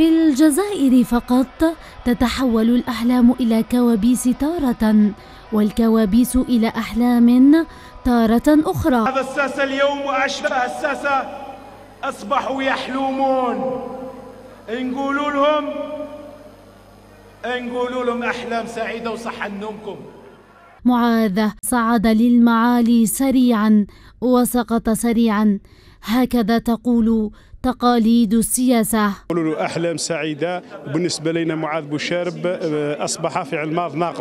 في الجزائر فقط تتحول الأحلام إلى كوابيس تارة والكوابيس إلى أحلام تارة أخرى هذا الساسة اليوم وأشباه الساسة أصبحوا يحلمون نقولوا لهم نقولوا لهم أحلام سعيدة وصحة نومكم معاذ صعد للمعالي سريعا وسقط سريعا هكذا تقول تقاليد السياسة أحلام سعيدة بالنسبة لنا معاذ بوشارب أصبح في علماض ناقص